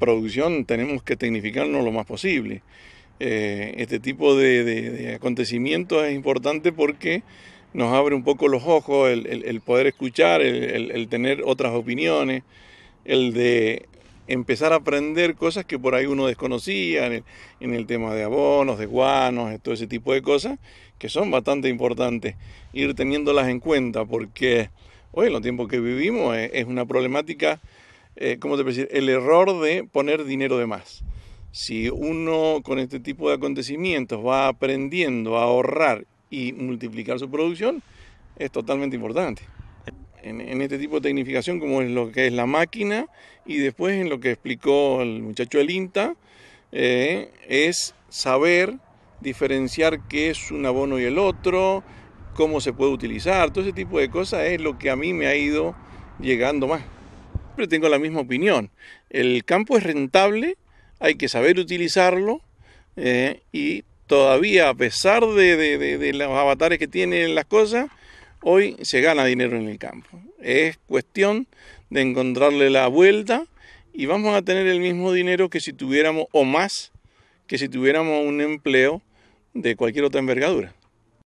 producción tenemos que tecnificarnos lo más posible. Eh, este tipo de, acontecimientos es importante porque nos abre un poco los ojos, el, poder escuchar, el, tener otras opiniones, el de empezar a aprender cosas que por ahí uno desconocía en el, tema de abonos, de guanos, todo ese tipo de cosas que son bastante importantes, ir teniéndolas en cuenta porque hoy en los tiempos que vivimos es una problemática eh, ¿cómo te decir? El error de poner dinero de más. Si uno con este tipo de acontecimientos va aprendiendo a ahorrar y multiplicar su producción, es totalmente importante. En, este tipo de tecnificación, como es lo que es la máquina, y después en lo que explicó el muchacho del INTA, eh, es saber diferenciar qué es un abono y el otro, cómo se puede utilizar, todo ese tipo de cosas es lo que a mí me ha ido llegando más tengo la misma opinión. El campo es rentable, hay que saber utilizarlo eh, y todavía a pesar de, los avatares que tienen las cosas, hoy se gana dinero en el campo. Es cuestión de encontrarle la vuelta y vamos a tener el mismo dinero que si tuviéramos o más que si tuviéramos un empleo de cualquier otra envergadura.